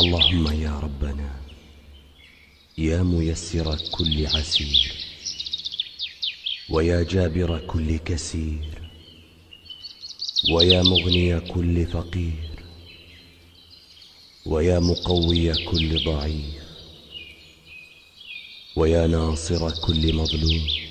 اللهم يا ربنا يا ميسر كل عسير ويا جابر كل كسير ويا مغني كل فقير ويا مقوي كل ضعيف ويا ناصر كل مظلوم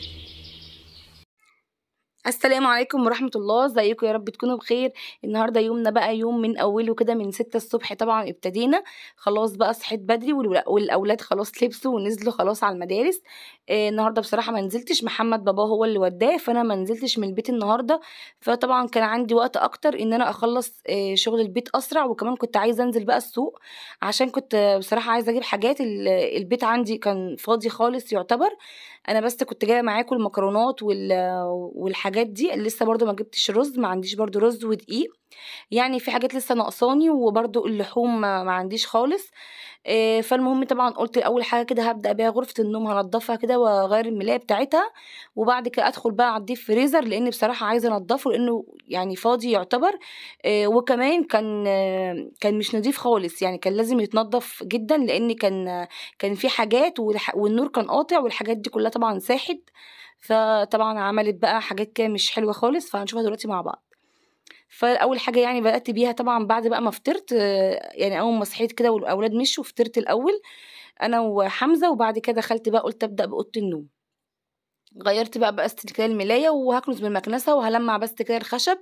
السلام عليكم ورحمه الله ازيكم يا رب تكونوا بخير النهارده يومنا بقى يوم من اوله كده من 6 الصبح طبعا ابتدينا خلاص بقى صحيت بدري والاولاد خلاص لبسوا ونزلوا خلاص على المدارس آه النهارده بصراحه ما نزلتش محمد باباه هو اللي وداه فانا ما نزلتش من البيت النهارده فطبعا كان عندي وقت اكتر ان انا اخلص آه شغل البيت اسرع وكمان كنت عايزه انزل بقى السوق عشان كنت بصراحه عايزه اجيب حاجات البيت عندي كان فاضي خالص يعتبر انا بس كنت جايه معاكم المكرونات والحاجات دي لسه برضو ما جبتش رز ما عنديش برضو رز ودقيق يعني في حاجات لسه ناقصاني وبرده اللحوم ما عنديش خالص فالمهم طبعا قلت اول حاجه كده هبدا بيها غرفه النوم هنضفها كده واغير الملايه بتاعتها وبعد كده ادخل بقى على الديب فريزر لان بصراحه عايزه انضفه لانه يعني فاضي يعتبر وكمان كان كان مش نظيف خالص يعني كان لازم يتنضف جدا لان كان كان في حاجات والنور كان قاطع والحاجات دي كلها طبعا ساحت فطبعا عملت بقى حاجات كده مش حلوه خالص فهنشوفها دلوقتي مع بعض فاول حاجه يعني بدات بيها طبعا بعد بقى ما فطرت يعني اول ما صحيت كده والاولاد مشوا فطرت الاول انا وحمزه وبعد كده دخلت بقى قلت ابدا باوضه النوم غيرت بقى بقست كده الملاية وهكنس بالمكنسة وهلمع بس كده الخشب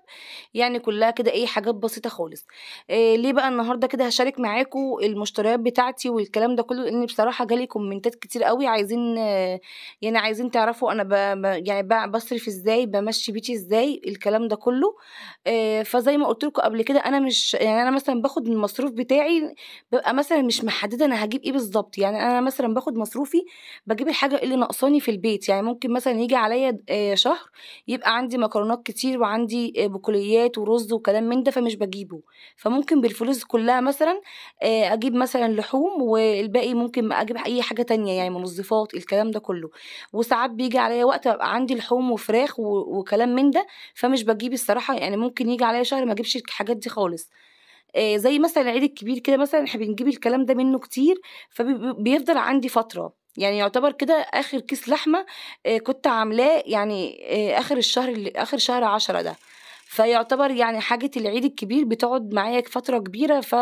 يعني كلها كده ايه حاجات بسيطة خالص إيه ليه بقى النهاردة كده هشارك معاكم المشتريات بتاعتي والكلام ده كله لان بصراحة جالي كومنتات كتير قوي عايزين يعني عايزين تعرفوا انا ب... يعني بصرف ازاي بمشي بيتي ازاي الكلام ده كله إيه فزي ما قلت لكم قبل كده انا مش يعني انا مثلا باخد المصروف بتاعي ببقى مثلا مش محددة انا هجيب ايه بالظبط يعني انا مثلا باخد مصروفي بجيب الحاجة اللي ناقصاني في البيت يعني ممكن مثلا يجي عليا شهر يبقى عندي مكرونات كتير وعندي بقوليات ورز وكلام من ده فمش بجيبه فممكن بالفلوس كلها مثلا اجيب مثلا لحوم والباقي ممكن اجيب اي حاجه تانية يعني منظفات الكلام ده كله وساعات بيجي عليا وقت ببقى عندي لحوم وفراخ وكلام من ده فمش بجيب الصراحه يعني ممكن يجي عليا شهر ما اجيبش الحاجات دي خالص زي مثلا العيد الكبير كده مثلا احنا بنجيب الكلام ده منه كتير فبيفضل عندي فتره يعني يعتبر كده اخر كيس لحمه آه، كنت عاملاه يعني آه، اخر الشهر اللي اخر شهر عشرة ده فيعتبر يعني حاجة العيد الكبير بتقعد معايا فترة كبيرة ف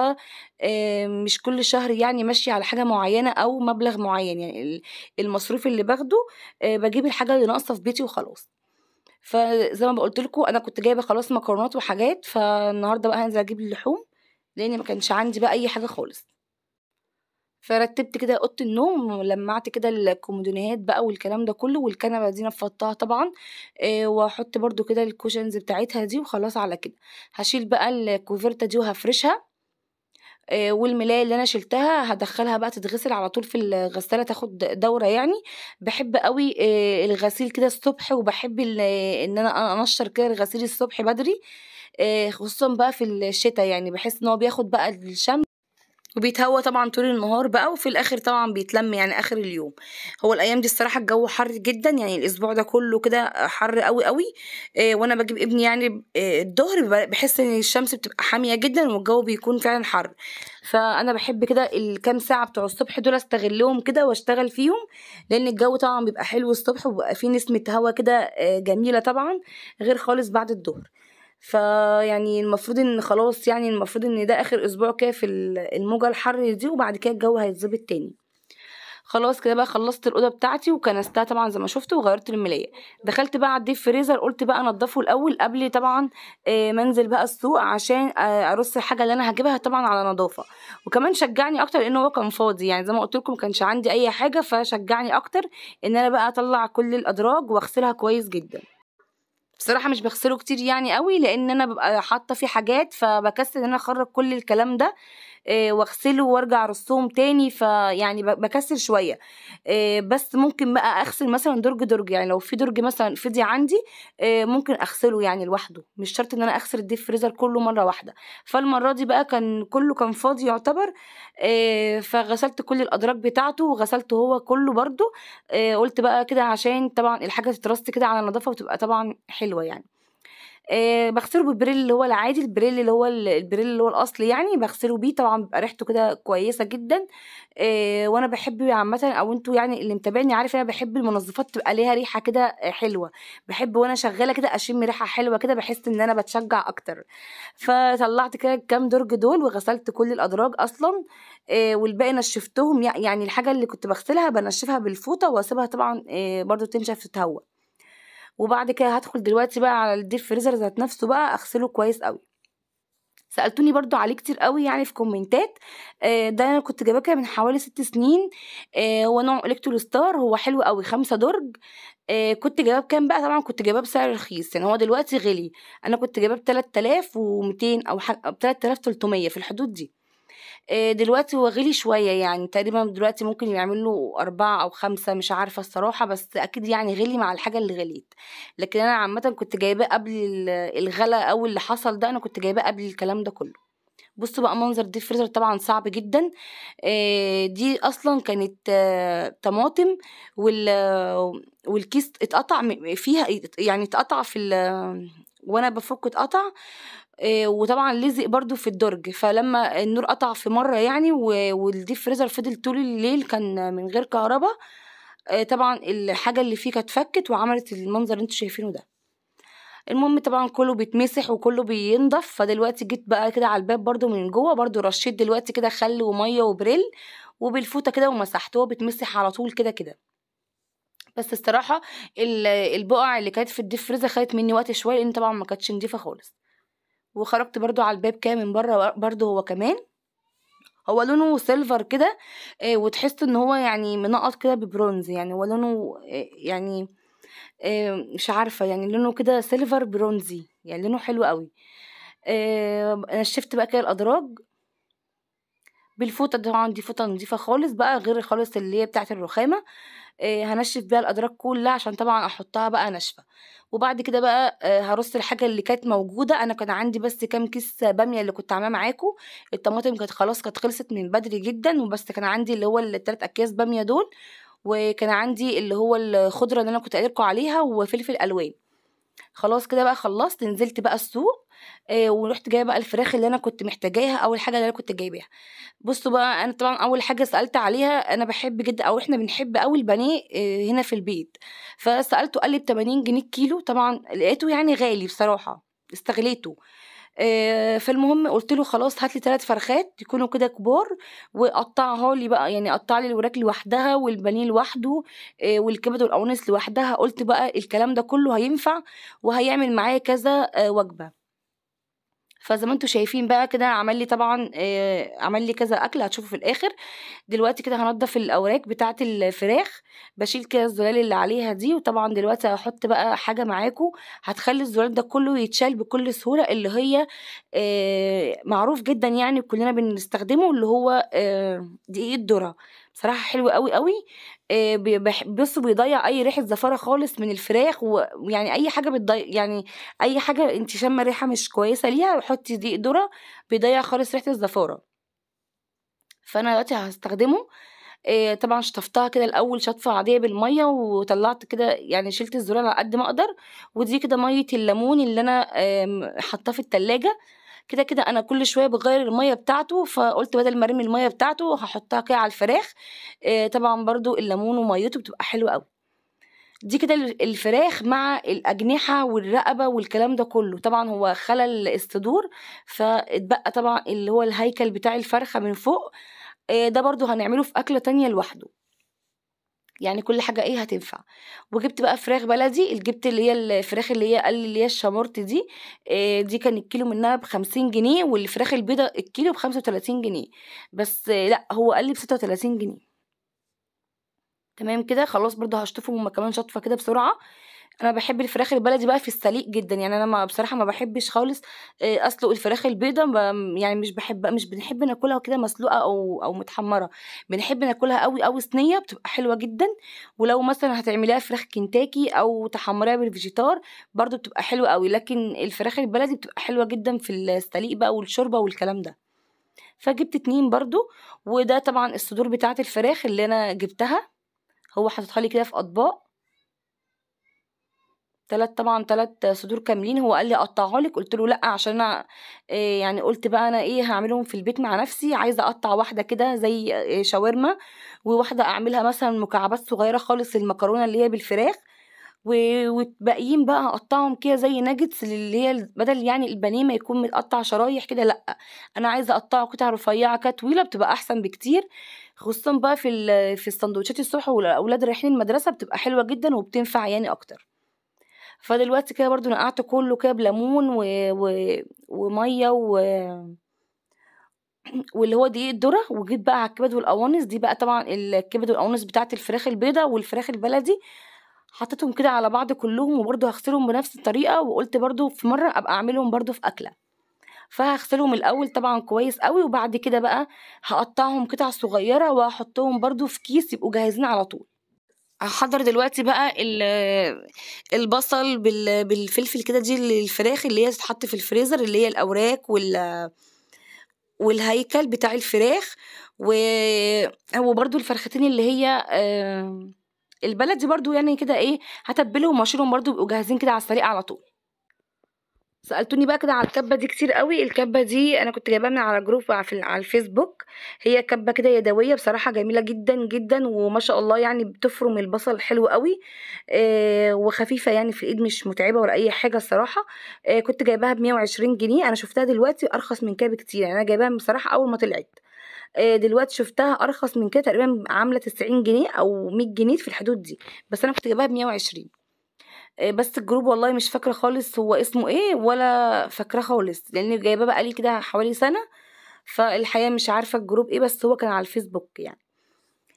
آه، مش كل شهر يعني ماشية على حاجة معينة أو مبلغ معين يعني المصروف اللي باخده بجيب الحاجة اللي ناقصة في بيتي وخلاص فزي ما بقولت لكم انا كنت جايبه خلاص مكرونات وحاجات فالنهارده بقى هنزل اجيب اللحوم لان ما كانش عندي بقى اي حاجه خالص فرتبت كده اوضه النوم ولمعت كده الكومودينيهات بقى والكلام ده كله والكنبه دي نفضتها طبعا إيه واحط برده كده الكوشنز بتاعتها دي وخلاص على كده هشيل بقى الكوفرته دي وهفرشها إيه والملايه اللي انا شلتها هدخلها بقى تتغسل على طول في الغساله تاخد دوره يعني بحب قوي إيه الغسيل كده الصبح وبحب ان انا انشر كده الغسيل الصبح بدري آه، خصوصا بقى في الشتاء يعني بحس ان هو بياخد بقى الشمس وبيتهوى طبعا طول النهار بقى وفي الاخر طبعا بيتلم يعني اخر اليوم هو الايام دي الصراحه الجو حر جدا يعني الاسبوع ده كله كده حر قوي قوي إيه آه، وانا بجيب ابني يعني إيه الظهر بحس ان الشمس بتبقى حاميه جدا والجو بيكون فعلا حر فانا بحب كده الكام ساعه بتوع الصبح دول استغلهم كده واشتغل فيهم لان الجو طبعا بيبقى حلو الصبح وبيبقى فيه نسمه هوا كده آه، جميله طبعا غير خالص بعد الظهر فيعني المفروض ان خلاص يعني المفروض ان ده اخر اسبوع كده في الموجه الحر دي وبعد كده الجو هيتظبط تاني خلاص كده بقى خلصت الاوضه بتاعتي وكنستها طبعا زي ما شفتوا وغيرت الملايه دخلت بقى على الديب فريزر قلت بقى انضفه الاول قبل طبعا آه، ما انزل بقى السوق عشان آه، ارص الحاجه اللي انا هجيبها طبعا على نظافه وكمان شجعني اكتر لان هو كان فاضي يعني زي ما قلت لكم كانش عندي اي حاجه فشجعني اكتر ان انا بقى اطلع كل الادراج واغسلها كويس جدا بصراحه مش بغسله كتير يعني قوي لان انا ببقى حاطه فيه حاجات فبكسل ان انا اخرج كل الكلام ده آه، واغسله وارجع ارصهم تاني فيعني بكسل شويه آه، بس ممكن بقى اغسل مثلا درج درج يعني لو في درج مثلا فضي عندي آه، ممكن اغسله يعني لوحده مش شرط ان انا اغسل الديب فريزر كله مره واحده فالمره دي بقى كان كله كان فاضي يعتبر فغسلت كل الادراج بتاعته وغسلت هو كله برده قلت بقى كده عشان طبعا الحاجه تترص كده على النظافه وتبقى طبعا حلوه يعني آه بغسله بالبريل اللي هو العادي البريل اللي هو البريل اللي هو الاصلي يعني بغسله بيه طبعا بيبقى ريحته كده كويسه جدا آه وانا بحب عامه او انتوا يعني اللي متابعني عارف انا بحب المنظفات تبقى ليها ريحه كده حلوه بحب وانا شغاله كده اشم ريحه حلوه كده بحس ان انا بتشجع اكتر فطلعت كده كام درج دول وغسلت كل الادراج اصلا آه والباقي نشفتهم يعني الحاجه اللي كنت بغسلها بنشفها بالفوطه واسيبها طبعا آه برضو تنشف تتهوى وبعد كده هدخل دلوقتي بقى على الديب فريزر ذات نفسه بقى اغسله كويس قوي سالتوني برضو عليه كتير قوي يعني في كومنتات آه، ده انا كنت جايباه من حوالي ست سنين آه، هو نوع الكترو ستار هو حلو قوي خمسة درج آه، كنت جايباه بكام بقى طبعا كنت جايباه بسعر رخيص يعني هو دلوقتي غلي انا كنت جايباه ب 3200 او 3300 في الحدود دي آه، دلوقتي هو غلي شوية يعني تقريبا دلوقتي ممكن يعمل له أربعة أو خمسة مش عارفة الصراحة بس أكيد يعني غلي مع الحاجة اللي غليت لكن أنا عامة كنت جايباه قبل الغلا أو اللي حصل ده أنا كنت جايباه قبل الكلام ده كله بصوا بقى منظر دي فريزر طبعا صعب جدا آه، دي اصلا كانت آه، طماطم والكيس اتقطع فيها يعني اتقطع في وانا بفك اتقطع آه، وطبعا لزق برضو في الدرج فلما النور قطع في مره يعني والديب فريزر فضل طول الليل كان من غير كهرباء آه، طبعا الحاجه اللي فيه كانت فكت وعملت المنظر اللي انتوا شايفينه ده المهم طبعا كله بيتمسح وكله بينضف فدلوقتي جيت بقى كده على الباب برضو من جوه برضو رشيت دلوقتي كده خل وميه وبريل وبالفوطه كده ومسحته هو بيتمسح على طول كده كده بس الصراحه البقع اللي كانت في الديب فريزر خدت مني وقت شويه لان طبعا ما كانتش نضيفه خالص وخرجت برضو على الباب كده من بره برضو هو كمان هو لونه سيلفر كده آه، وتحس ان هو يعني منقط كده ببرونز يعني هو لونه آه، يعني آه، مش عارفه يعني لونه كده سيلفر برونزي يعني لونه حلو قوي انا شفت بقى كده الادراج بالفوطه طبعا دي فوطه نظيفه خالص بقى غير خالص اللي هي بتاعه الرخامه آه، هنشف بيها الادراج كلها عشان طبعا احطها بقى ناشفه وبعد كده بقى آه، هرص الحاجه اللي كانت موجوده انا كان عندي بس كام كيس باميه اللي كنت عاملاه معاكم الطماطم كانت خلاص كانت خلصت من بدري جدا وبس كان عندي اللي هو التلات اكياس باميه دول وكان عندي اللي هو الخضره اللي انا كنت قايلكوا عليها وفلفل الوان خلاص كده بقى خلصت نزلت بقى السوق آه ورحت جايه بقى الفراخ اللي انا كنت محتاجاها او الحاجه اللي انا كنت جايباها بصوا بقى انا طبعا اول حاجه سالت عليها انا بحب جدا او احنا بنحب قوي البانيه آه هنا في البيت فسالته قال لي ب 80 جنيه كيلو طبعا لقيته يعني غالي بصراحه استغليته آه، فالمهم قلت له خلاص هات لي ثلاث فرخات يكونوا كده كبار وقطعها لي بقى يعني قطع لي الوراك لوحدها والبانيه لوحده آه، والكبد والاونس لوحدها قلت بقى الكلام ده كله هينفع وهيعمل معايا كذا آه، وجبه فزي ما انتم شايفين بقى كده عمل لي طبعا آه، عمل لي كذا اكل هتشوفوا في الاخر دلوقتي كده هنضف الاوراق بتاعه الفراخ بشيل كده الزلال اللي عليها دي وطبعا دلوقتي هحط بقى حاجه معاكم هتخلي الزلال ده كله يتشال بكل سهوله اللي هي آه، معروف جدا يعني كلنا بنستخدمه اللي هو آه، دقيق الذره بصراحه حلو قوي قوي آه، بص بيضيع اي ريحه زفاره خالص من الفراخ ويعني اي حاجه بتضيع يعني اي حاجه يعني انت شامه ريحه مش كويسه ليها حطي دي ذره بيضيع خالص ريحه الزفاره فانا دلوقتي هستخدمه آه، طبعا شطفتها كده الاول شطفه عاديه بالميه وطلعت كده يعني شلت الزرار على قد ما اقدر ودي كده ميه الليمون اللي انا حاطاه في التلاجة كده كده انا كل شويه بغير الميه بتاعته فقلت بدل ما ارمي الميه بتاعته هحطها كده على الفراخ آه، طبعا برضو الليمون وميته بتبقى حلوه قوي دي كده الفراخ مع الأجنحة والرقبة والكلام ده كله طبعا هو خلل الصدور فاتبقى طبعا اللي هو الهيكل بتاع الفرخة من فوق آه، ده برضو هنعمله في أكلة تانية لوحده يعني كل حاجة ايه هتنفع وجبت بقى فراخ بلدي جبت اللي هي الفراخ اللي هي قال اللي هي الشامورت دي آه، دي كان الكيلو منها بخمسين جنيه والفراخ البيضة الكيلو بخمسة وتلاتين جنيه بس لا هو قال لي بستة وتلاتين جنيه تمام كده خلاص برضه هشطفهم هما كمان شطفة كده بسرعة انا بحب الفراخ البلدي بقى في السليق جدا يعني انا ما بصراحه ما بحبش خالص آه، اسلق الفراخ البيضه يعني مش بحب مش بنحب ناكلها كده مسلوقه او او متحمره بنحب ناكلها قوي قوي صينيه بتبقى حلوه جدا ولو مثلا هتعمليها فراخ كنتاكي او تحمريها بالفيجيتار برضو بتبقى حلوه قوي لكن الفراخ البلدي بتبقى حلوه جدا في السليق بقى والشوربه والكلام ده فجبت اتنين برضو وده طبعا الصدور بتاعه الفراخ اللي انا جبتها هو حاططها لي كده في اطباق تلات طبعا تلات صدور كاملين هو قال لي اقطعه لك قلت له لا عشان انا آه، يعني قلت بقى انا ايه هعملهم في البيت مع نفسي عايزه اقطع واحده كده زي آه، شاورما وواحده اعملها مثلا مكعبات صغيره خالص المكرونه اللي هي بالفراخ والباقيين بقى هقطعهم كده زي ناجتس اللي هي بدل يعني البانيه ما يكون متقطع شرايح كده لا انا عايزه اقطعه قطع رفيعه كده طويله بتبقى احسن بكتير خصوصا بقى في في السندوتشات الصبح والاولاد رايحين المدرسه بتبقى حلوه جدا وبتنفع يعني اكتر فدلوقتي كده برضو نقعت كله كده بليمون و... و... وميه و... واللي هو دقيق الذره وجيت بقى على الكبد والقوانص دي بقى طبعا الكبد والقوانص بتاعت الفراخ البيضه والفراخ البلدي حطيتهم كده على بعض كلهم وبرضو هغسلهم بنفس الطريقه وقلت برضو في مره ابقى اعملهم برضو في اكله فهغسلهم الاول طبعا كويس قوي وبعد كده بقى هقطعهم قطع صغيره وهحطهم برضو في كيس يبقوا جاهزين على طول هحضر دلوقتي بقى البصل بالفلفل كده دي الفراخ اللي هي تتحط في الفريزر اللي هي الاوراق وال والهيكل بتاع الفراخ و... برضو الفرختين اللي هي البلدي برضو يعني كده ايه هتبلهم واشيلهم برضو بيبقوا جاهزين كده على السريع على طول سألتوني بقى كده على الكبة دي كتير قوي الكبة دي أنا كنت جايباها من على جروب على الفيسبوك هي كبة كده يدوية بصراحة جميلة جدا جدا وما شاء الله يعني بتفرم البصل حلو قوي آه وخفيفة يعني في الإيد مش متعبة ولا أي حاجة الصراحة آه كنت جايباها بمية وعشرين جنيه أنا شفتها دلوقتي أرخص من كده بكتير يعني أنا جايباها بصراحة أول ما طلعت آه، دلوقتي شفتها ارخص من كده تقريبا عامله 90 جنيه او 100 جنيه في الحدود دي بس انا كنت جايباها ب 120 آه، بس الجروب والله مش فاكره خالص هو اسمه ايه ولا فاكره خالص لان جايباه بقالي كده حوالي سنه فالحقيقه مش عارفه الجروب ايه بس هو كان على الفيسبوك يعني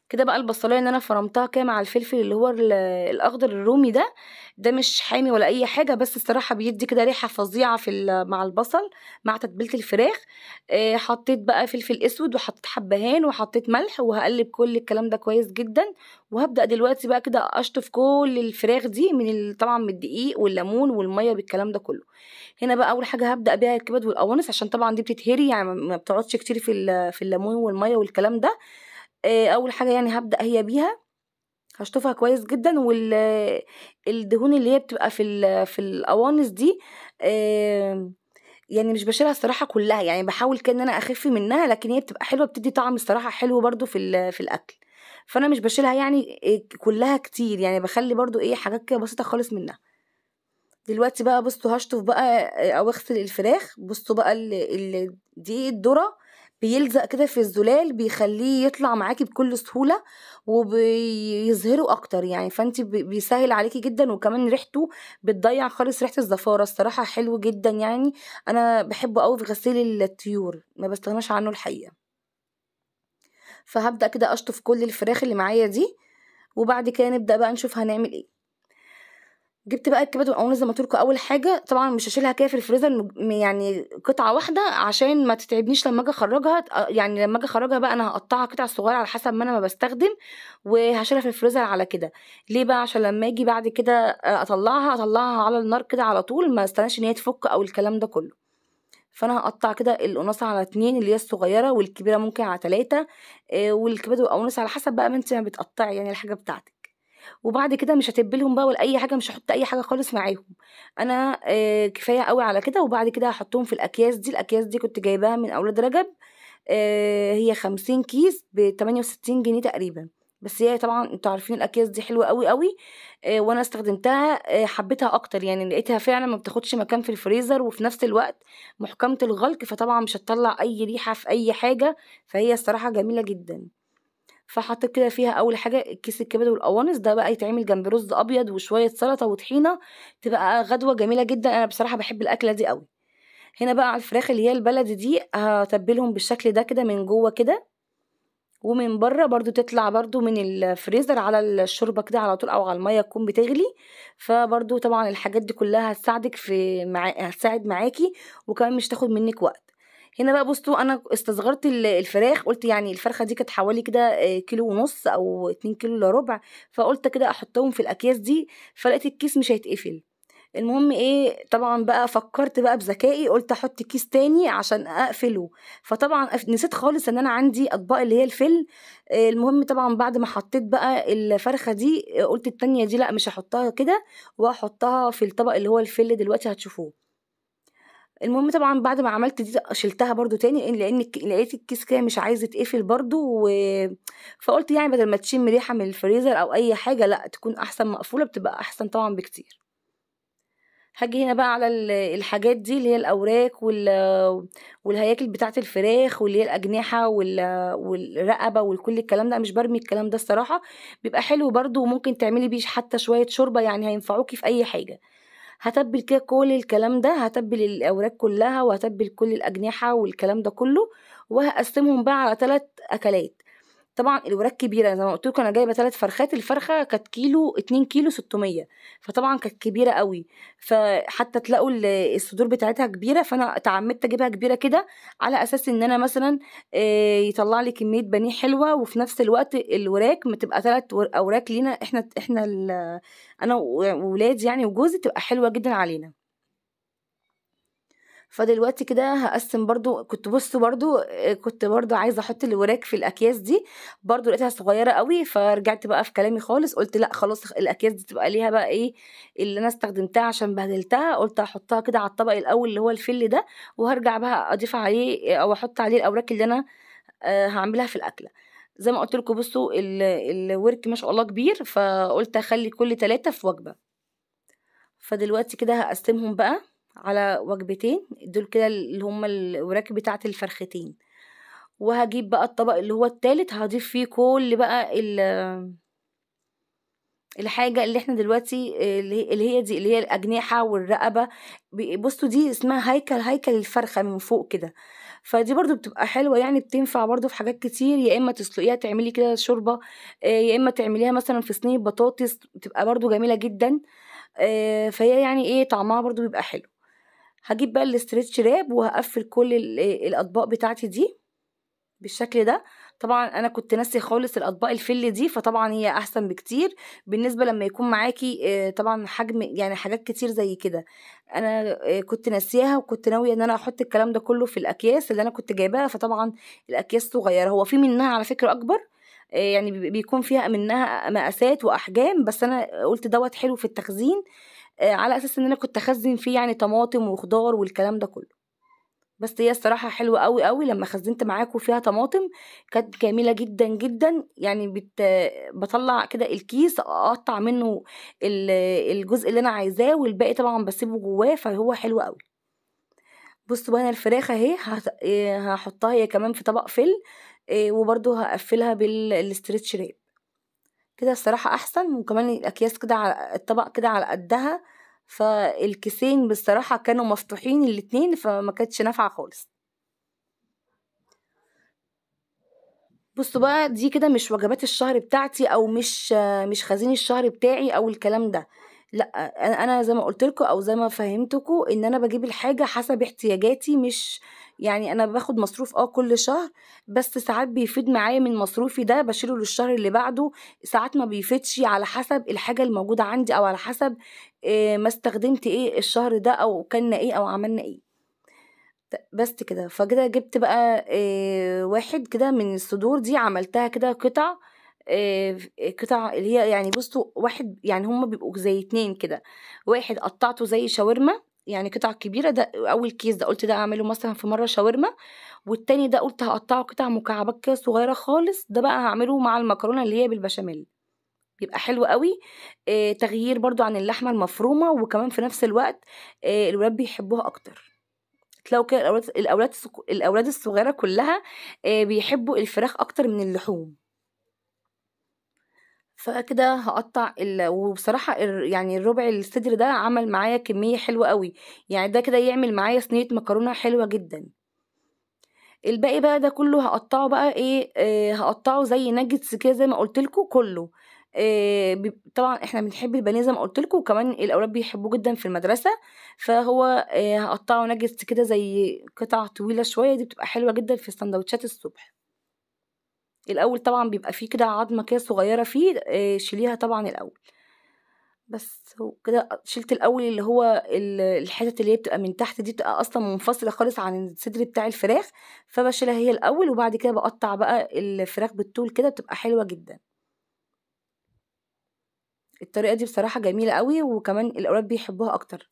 كده بقى البصلايه ان انا فرمتها كده مع الفلفل اللي هو الاخضر الرومي ده ده مش حامي ولا اي حاجه بس الصراحه بيدي كده ريحه فظيعه في مع البصل مع تتبيله الفراخ آه، حطيت بقى فلفل اسود وحطيت حبهان وحطيت ملح وهقلب كل الكلام ده كويس جدا وهبدا دلوقتي بقى كده اشطف كل الفراخ دي من طبعا من الدقيق والليمون والميه بالكلام ده كله هنا بقى اول حاجه هبدا بيها الكبد والقوانص عشان طبعا دي بتتهري يعني ما بتقعدش كتير في في الليمون والميه والكلام ده آه، اول حاجه يعني هبدا هي بيها هشطفها كويس جدا والدهون اللي هي بتبقى في في القوانص دي يعني مش بشيلها الصراحه كلها يعني بحاول كده ان انا اخف منها لكن هي بتبقى حلوه بتدي طعم الصراحه حلو برده في في الاكل فانا مش بشيلها يعني آه، كلها كتير يعني بخلي برده ايه حاجات كده بسيطه خالص منها دلوقتي بقى بصوا هشطف بقى آه، او اغسل الفراخ بصوا بقى الدقيق الذره بيلزق كده في الزلال بيخليه يطلع معاكي بكل سهولة وبيظهره اكتر يعني فانت بيسهل عليكي جدا وكمان ريحته بتضيع خالص ريحة الزفارة الصراحة حلو جدا يعني انا بحبه قوي في غسيل الطيور ما بستغناش عنه الحقيقة فهبدأ كده اشطف كل الفراخ اللي معايا دي وبعد كده نبدأ بقى نشوف هنعمل ايه جبت بقى الكبد والقوانص زي ما قلت اول حاجه طبعا مش هشيلها كده في الفريزر يعني قطعه واحده عشان ما تتعبنيش لما اجي اخرجها يعني لما اجي اخرجها بقى انا هقطعها قطع صغيره على حسب ما انا ما بستخدم وهشيلها في الفريزر على كده ليه بقى عشان لما اجي بعد كده آه، اطلعها اطلعها على النار كده على طول ما استناش ان هي تفك او الكلام ده كله فانا هقطع كده القناصه على اتنين اللي هي الصغيره والكبيره ممكن على تلاتة آه، والكبد والقوانص على حسب بقى ما انت بتقطعي يعني الحاجه بتاعتك وبعد كده مش هتبلهم بقى ولا اي حاجه مش هحط اي حاجه خالص معاهم انا آه، كفايه قوي على كده وبعد كده هحطهم في الاكياس دي الاكياس دي كنت جايباها من اولاد رجب آه، هي خمسين كيس ب 68 جنيه تقريبا بس هي طبعا انتوا عارفين الاكياس دي حلوه قوي قوي آه، وانا استخدمتها حبيتها اكتر يعني لقيتها فعلا ما بتاخدش مكان في الفريزر وفي نفس الوقت محكمه الغلق فطبعا مش هتطلع اي ريحه في اي حاجه فهي الصراحه جميله جدا فحطيت كده فيها اول حاجه كيس الكبد والقوانص ده بقى يتعمل جنب رز ابيض وشويه سلطه وطحينه تبقى غدوه جميله جدا انا بصراحه بحب الاكله دي قوي هنا بقى على الفراخ اللي هي البلدي دي هتبلهم بالشكل ده كده من جوه كده ومن بره برضو تطلع برضو من الفريزر على الشوربه كده على طول او على الميه تكون بتغلي فبرضو طبعا الحاجات دي كلها هتساعدك في هتساعد معاكي وكمان مش تاخد منك وقت هنا بقى بصوا انا استصغرت الفراخ قلت يعني الفرخه دي كانت حوالي كده آه، كيلو ونص او اتنين كيلو الا ربع فقلت كده احطهم في الاكياس دي فلقيت الكيس مش هيتقفل المهم ايه طبعا بقى فكرت بقى بذكائي قلت احط كيس تاني عشان اقفله فطبعا نسيت خالص ان انا عندي اطباق اللي هي الفل المهم طبعا بعد ما حطيت بقى الفرخه دي قلت التانية دي لا مش هحطها كده وهحطها في الطبق اللي هو الفل دلوقتي هتشوفوه المهم طبعا بعد ما عملت دي شلتها برضو تاني لان لقيت الكيس كده مش عايز يتقفل برضو و... فقلت يعني بدل ما تشم ريحه من الفريزر او اي حاجه لا تكون احسن مقفوله بتبقى احسن طبعا بكتير هاجي هنا بقى على الحاجات دي اللي هي الاوراق وال... والهياكل بتاعه الفراخ واللي هي الاجنحه وال... والرقبه وكل الكلام ده مش برمي الكلام ده الصراحه بيبقى حلو برضو وممكن تعملي بيه حتى شويه شوربه يعني هينفعوكي في اي حاجه هتبل كده كل الكلام ده هتبل الاوراق كلها وهتبل كل الاجنحه والكلام ده كله وهقسمهم بقى على ثلاث اكلات طبعا الوراك كبيره زي ما قلت لكم انا جايبه ثلاث فرخات الفرخه كانت كيلو 2 كيلو 600 فطبعا كانت كبيره قوي فحتى تلاقوا الصدور بتاعتها كبيره فانا تعمدت اجيبها كبيره كده على اساس ان انا مثلا آه، يطلع لي كميه بانيه حلوه وفي نفس الوقت الوراك ما تبقى ثلاث اوراك لينا احنا احنا انا وولاد يعني وجوزي تبقى حلوه جدا علينا فدلوقتي كده هقسم برضو كنت بص برضو آه، كنت برضو عايزه احط الوراك في الاكياس دي برضو لقيتها صغيره قوي فرجعت بقى في كلامي خالص قلت لا خلاص الاكياس دي تبقى ليها بقى ايه اللي انا استخدمتها عشان بهدلتها قلت هحطها كده على الطبق الاول اللي هو الفل ده وهرجع بقى اضيف عليه آه، او احط عليه الاوراك اللي انا آه، هعملها في الاكله زي ما قلت لكم بصوا الورك ما شاء الله كبير فقلت اخلي كل ثلاثه في وجبه فدلوقتي كده هقسمهم بقى على وجبتين دول كده اللي هما الوراك بتاعت الفرختين وهجيب بقى الطبق اللي هو التالت هضيف فيه كل بقى الحاجه اللي احنا دلوقتي اللي هي دي اللي هي الاجنحه والرقبه بصوا دي اسمها هيكل هيكل الفرخه من فوق كده فدي برضو بتبقى حلوه يعني بتنفع برضو في حاجات كتير يا اما تسلقيها تعملي كده شوربه آه، يا اما تعمليها مثلا في صينيه بطاطس بتبقى برضو جميله جدا آه، فهي يعني ايه طعمها برضو بيبقى حلو هجيب بقى الاسترتش راب وهقفل كل آه، الاطباق بتاعتي دي بالشكل ده طبعا انا كنت ناسي خالص الاطباق الفل دي فطبعا هي احسن بكتير بالنسبه لما يكون معاكي آه، طبعا حجم يعني حاجات كتير زي كده انا آه، كنت ناسيها وكنت ناويه ان انا احط الكلام ده كله في الاكياس اللي انا كنت جايباها فطبعا الاكياس صغيره هو في منها على فكره اكبر يعني بيكون فيها منها مقاسات واحجام بس انا قلت دوت حلو في التخزين آه، على اساس ان انا كنت اخزن فيه يعني طماطم وخضار والكلام ده كله بس هي الصراحة حلوة قوي قوي لما خزنت معاكم فيها طماطم كانت جميلة جدا جدا يعني بت... بطلع كده الكيس اقطع منه الجزء اللي انا عايزاه والباقي طبعا بسيبه جواه فهو حلو قوي بصوا بقى انا اهي آه، هحطها هي كمان في طبق فل آه، وبرده هقفلها بالستريتش ريب كده الصراحة أحسن وكمان الأكياس كده على الطبق كده على قدها فالكيسين بالصراحة كانوا مفتوحين الاتنين فما كانتش نافعة خالص بصوا بقى دي كده مش وجبات الشهر بتاعتي او مش مش خزين الشهر بتاعي او الكلام ده لا انا انا زي ما قلت لكم او زي ما فهمتكم ان انا بجيب الحاجه حسب احتياجاتي مش يعني انا باخد مصروف اه كل شهر بس ساعات بيفيد معايا من مصروفي ده بشيله للشهر اللي بعده ساعات ما بيفيدش على حسب الحاجه الموجوده عندي او على حسب آه، ما استخدمت ايه الشهر ده او كلنا ايه او عملنا ايه بس كده فكده جبت بقى آه، واحد كده من الصدور دي عملتها كده قطع آه، آه، قطع اللي هي يعني بصوا واحد يعني هما بيبقوا زي اتنين كده واحد قطعته زي شاورما يعني قطع كبيره ده اول كيس ده قلت ده اعمله مثلا في مره شاورما والتاني ده قلت هقطعه قطع مكعبات كده صغيره خالص ده بقى هعمله مع المكرونه اللي هي بالبشاميل بيبقى حلو قوي آه تغيير برضو عن اللحمه المفرومه وكمان في نفس الوقت آه الولاد بيحبوها اكتر تلاقوا كده الاولاد الاولاد الاولاد الصغيره كلها آه بيحبوا الفراخ اكتر من اللحوم فكده هقطع ال... وبصراحة ال... يعني الربع الصدر ده عمل معايا كمية حلوة قوي يعني ده كده يعمل معايا صينية مكرونة حلوة جدا الباقي بقى ده كله هقطعه بقى ايه آه هقطعه زي ناجتس كده زي ما قلت لكم كله آه طبعا احنا بنحب البانيه زي ما قلت لكم وكمان الاولاد بيحبوه جدا في المدرسه فهو آه هقطعه ناجتس كده زي قطع طويله شويه دي بتبقى حلوه جدا في السندوتشات الصبح الاول طبعا بيبقى فيه كده عظمه كده صغيره فيه آه، شيليها طبعا الاول بس كده آه، شلت الاول اللي هو الحتت اللي هي بتبقى من تحت دي بتبقى اصلا منفصله خالص عن الصدر بتاع الفراخ فبشيلها هي الاول وبعد كده بقطع بقى الفراخ بالطول كده بتبقى حلوه جدا الطريقه دي بصراحه جميله قوي وكمان الاولاد بيحبوها اكتر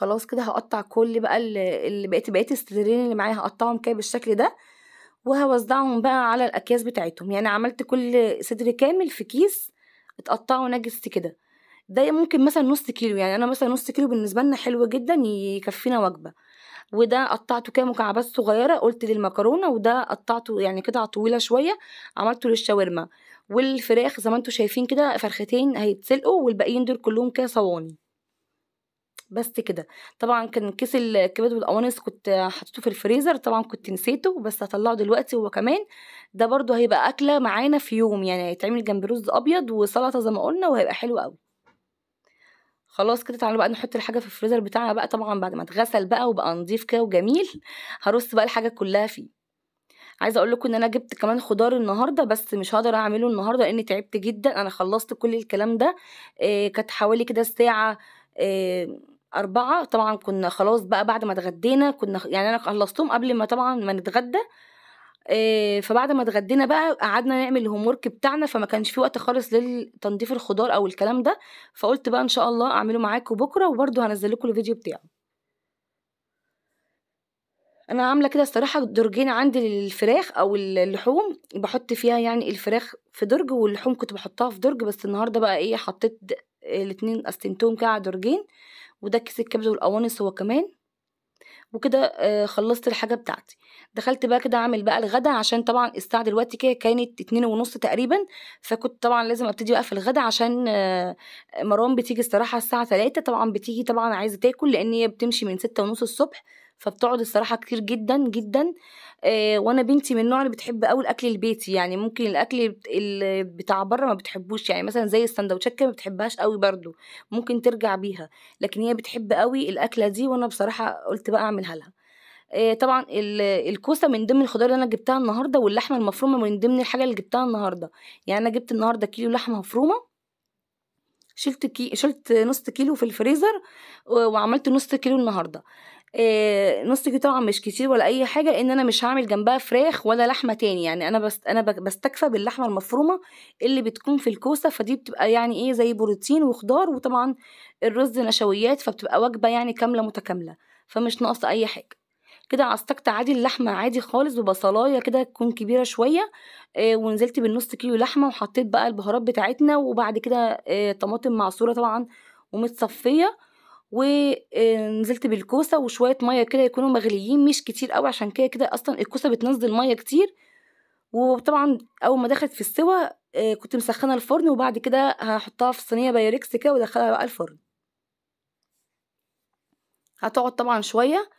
خلاص كده هقطع كل بقى اللي بقيت بقيت السترين اللي معايا هقطعهم كده بالشكل ده وهوزعهم بقى على الاكياس بتاعتهم يعني عملت كل صدر كامل في كيس اتقطعه نجس كده ده ممكن مثلا نص كيلو يعني انا مثلا نص كيلو بالنسبه لنا حلو جدا يكفينا وجبه وده قطعته كده مكعبات صغيره قلت للمكرونه وده قطعته يعني كده على طويله شويه عملته للشاورما والفراخ زي ما انتم شايفين كده فرختين هيتسلقوا والباقيين دول كلهم كده صواني بس كده طبعا كان كيس الكبد والقوانص كنت حطيته في الفريزر طبعا كنت نسيته بس هطلعه دلوقتي هو كمان ده برضو هيبقى اكله معانا في يوم يعني هيتعمل جنب رز ابيض وسلطه زي ما قلنا وهيبقى حلو قوي خلاص كده تعالوا بقى نحط الحاجه في الفريزر بتاعنا بقى طبعا بعد ما اتغسل بقى وبقى نضيف كده وجميل هرص بقى الحاجه كلها فيه عايزه اقول لكم ان انا جبت كمان خضار النهارده بس مش هقدر اعمله النهارده لان تعبت جدا انا خلصت كل الكلام ده إيه كانت حوالي كده الساعه إيه أربعة طبعا كنا خلاص بقى بعد ما اتغدينا كنا يعني أنا خلصتهم قبل ما طبعا ما نتغدى إيه فبعد ما اتغدينا بقى قعدنا نعمل الهوم ورك بتاعنا فما كانش في وقت خالص لتنظيف الخضار او الكلام ده فقلت بقى ان شاء الله اعمله معاكم بكره وبرده هنزل لكم الفيديو بتاعه انا عامله كده الصراحه درجين عندي للفراخ او اللحوم بحط فيها يعني الفراخ في درج واللحوم كنت بحطها في درج بس النهارده بقى ايه حطيت الاتنين قسمتهم كده على درجين وده كيس الكبد والقوانص هو كمان وكده آه، خلصت الحاجه بتاعتي دخلت بقى كده اعمل بقى الغدا عشان طبعا الساعه دلوقتي كده كانت اتنين ونص تقريبا فكنت طبعا لازم ابتدي بقى في الغدا عشان آه، مروان بتيجي الصراحه الساعه تلاتة طبعا بتيجي طبعا عايزه تاكل لان هي بتمشي من ستة ونص الصبح فبتقعد الصراحه كتير جدا جدا آه، وانا بنتي من النوع اللي بتحب قوي الاكل البيتي يعني ممكن الاكل اللي بتاع بره ما بتحبوش يعني مثلا زي السندوتشات كده ما بتحبهاش قوي برضو ممكن ترجع بيها لكن هي بتحب قوي الاكله دي وانا بصراحه قلت بقى اعملها لها آه، طبعا الكوسه من ضمن الخضار اللي انا جبتها النهارده واللحمه المفرومه من ضمن الحاجه اللي جبتها النهارده يعني انا جبت النهارده كيلو لحمه مفرومه شلت كي شلت نص كيلو في الفريزر وعملت نص كيلو النهارده إيه نص كيلو طبعا مش كتير ولا اي حاجه لان انا مش هعمل جنبها فراخ ولا لحمه تاني يعني انا بس انا بستكفى باللحمه المفرومه اللي بتكون في الكوسه فدي بتبقى يعني ايه زي بروتين وخضار وطبعا الرز نشويات فبتبقى وجبه يعني كامله متكامله فمش ناقصه اي حاجه كده عصجت عادي اللحمه عادي خالص ببصلايه كده تكون كبيره شويه آه، ونزلت بالنص كيلو لحمه وحطيت بقى البهارات بتاعتنا وبعد كده آه، طماطم معصوره طبعا ومتصفيه ونزلت آه، بالكوسه وشويه ميه كده يكونوا مغليين مش كتير قوي عشان كده كده اصلا الكوسه بتنزل ميه كتير وطبعا اول ما دخلت في السوا كنت مسخنه الفرن وبعد كده هحطها في صينيه بايركس كده وادخلها بقى الفرن هتقعد طبعا شويه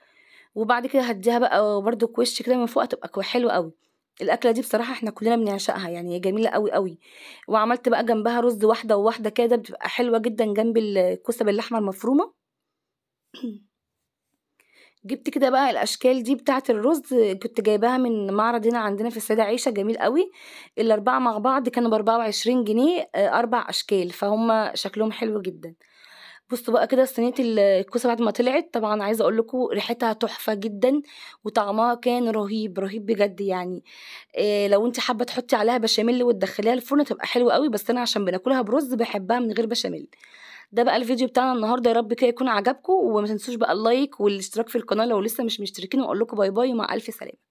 وبعد كده هديها بقى برده كوش كده من فوق هتبقى حلوه قوي الاكله دي بصراحه احنا كلنا بنعشقها يعني جميله قوي قوي وعملت بقى جنبها رز واحده وواحده كده بتبقى حلوه جدا جنب الكوسه باللحمه المفرومه جبت كده بقى الاشكال دي بتاعه الرز كنت جايباها من معرض هنا عندنا في السيده عيشه جميل قوي الاربعه مع بعض كانوا ب 24 جنيه آه، اربع اشكال فهم شكلهم حلو جدا بصوا بقى كده صينيه الكوسه بعد ما طلعت طبعا عايزه اقول لكم ريحتها تحفه جدا وطعمها كان رهيب رهيب بجد يعني إيه لو انت حابه تحطي عليها بشاميل وتدخليها الفرن تبقى حلوه قوي بس انا عشان بناكلها برز بحبها من غير بشاميل ده بقى الفيديو بتاعنا النهارده يا رب كده يكون عجبكم وما تنسوش بقى اللايك والاشتراك في القناه لو لسه مش مشتركين واقول لكم باي باي مع الف سلامه